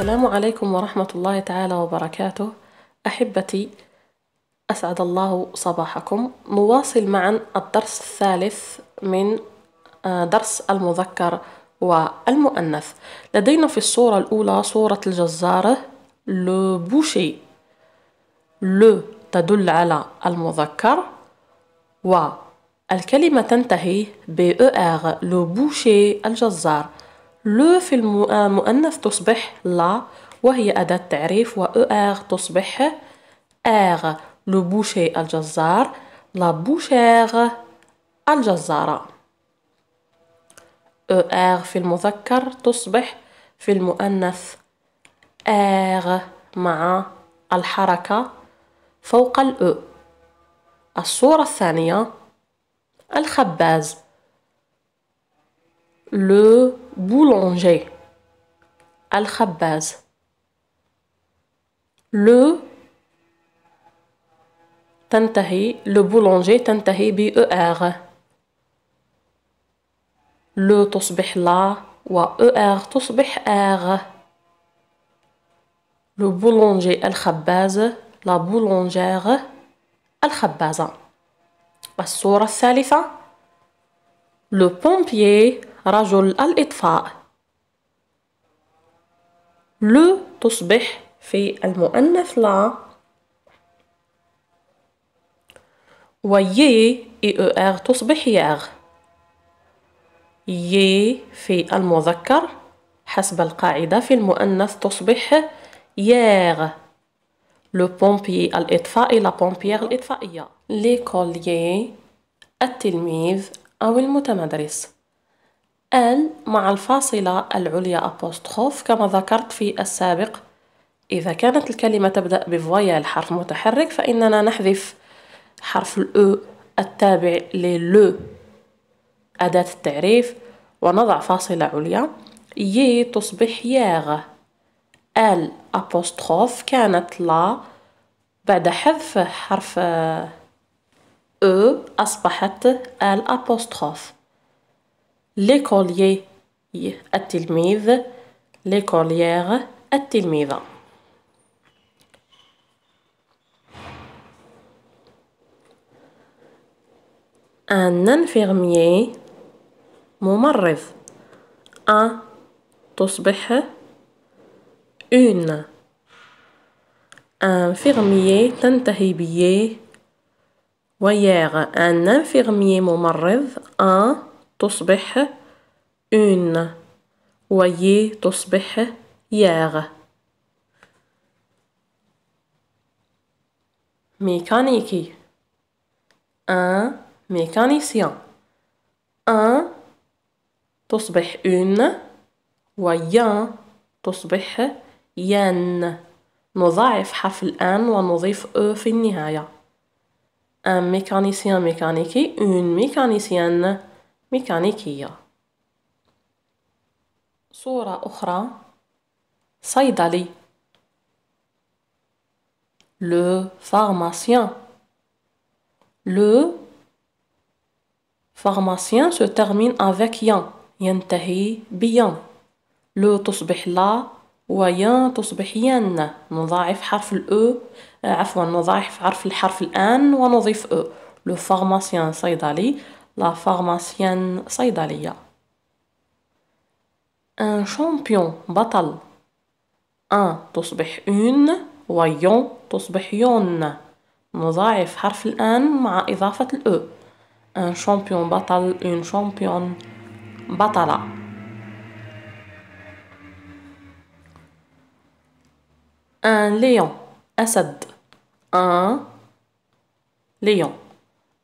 السلام عليكم ورحمة الله تعالى وبركاته أحبتي أسعد الله صباحكم نواصل معا الدرس الثالث من آه، درس المذكر والمؤنث لدينا في الصورة الأولى صورة الجزارة لو بوشي لو تدل على المذكر والكلمة تنتهي ب لو بوشي الجزار لو في المؤنث آه، تصبح لا وهي أداة تعريف و أغ e تصبح أغ لو بوشي الجزار لا بوشير الجزارة أغ e في المذكر تصبح في المؤنث أغ مع الحركة فوق الأ e. الصورة الثانية الخباز لو boulanger الخباز لو تنتهي لو بولونجي تنتهي ب ار لو تصبح لا و ار تصبح ار لو بولونجي الخباز لا بولونجير الخبازة الصورة الثالثة لو بومبيي رجل الإطفاء لو تصبح في المؤنث لا ويي إي او إر تصبح ياغ يي في المذكر حسب القاعدة في المؤنث تصبح ياغ لو بومبي الإطفاء لا بومبيير الإطفائية ليكوليي التلميذ أو المتمدرس أن مع الفاصلة العليا أبوستخوف كما ذكرت في السابق إذا كانت الكلمة تبدأ بفويال حرف متحرك فإننا نحذف حرف الأو e التابع للو أداة التعريف ونضع فاصلة عليا ي تصبح ياغ ال أبوستخوف كانت لا بعد حذف حرف أو آه، أصبحت ال أبوستخوف ليكولييي التلميذ ليكوليير التلميذة ان انفيرميي ممرض ا تصبح اون انفيرميي تنتهي بيي وياغ ان انفيرميي ممرض ا تصبح إن وي تصبح ياغ ميكانيكي أن ميكانيسيان أن تصبح إن ويان تصبح ين نضاعف حرف الآن ونضيف أ في النهاية أن ميكانيسيان ميكانيكي أن ميكانيسيان ميكانيسيان ميكانيكية صورة أخرى صيدلي le pharmacien le pharmacien se termine avec يان ينتهي بيان لو تصبح لا ويان تصبح ين نضاعف حرف الأو عفوا نضاعف حرف الحرف الآن ونضيف أو لو فارماسيان صيدلي لا فارماسيان صيدلية ان شامبيون بطل ان تصبح اون ويون تصبح يون نضاعف حرف الان مع اضافة الاو ان شامبيون بطل اون شامبيون بطلة ان ليون اسد ان ليون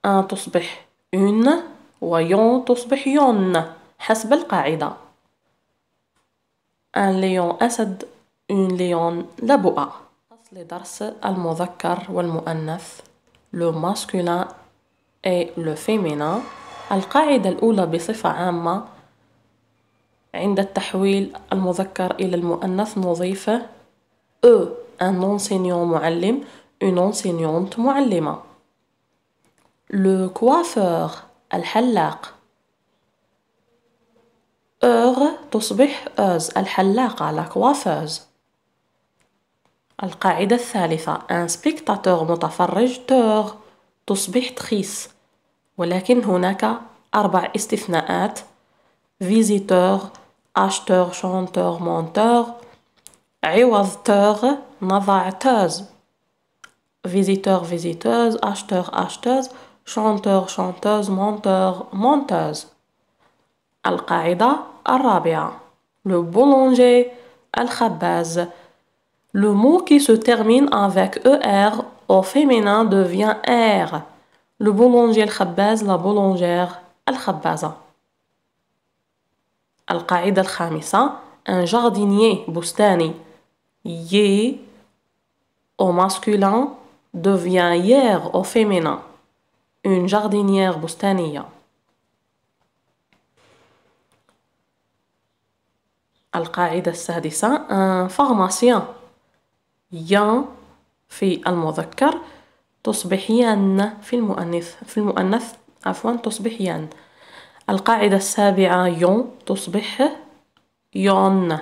ان تصبح و ويون تصبح يون حسب القاعدة ان ليون أسد اون ليون لبؤة فصل درس المذكر والمؤنث لو masculin اي لو féminin القاعدة الأولى بصفة عامة عند التحويل المذكر إلى المؤنث نضيف e أن معلم أون معلمة le coiffeur الحلاق اور تصبح أوز الحلاقة la coiffeuse القاعدة الثالثة ان سبيكتاتور متفرج تور تصبح تخيس ولكن هناك أربع استثناءات فيزيتور أشتور شونتور مونتور عوض تور نضع تور فيزيتور visiteuse أشتور acheteuse chanteur chanteuse menteur menteuse al Arabia le boulanger al Khabaz. le mot qui se termine avec er au féminin devient er le boulanger al-khabbaz. la boulangère qaïda al-khamisa. un jardinier boustani. Ye, au masculin devient hier au féminin une jardinière بستانية القاعدة السادسة un pharmacien ين في المذكر تصبح يان في المؤنث في المؤنث عفوا تصبح يان القاعدة السابعة يون تصبح يون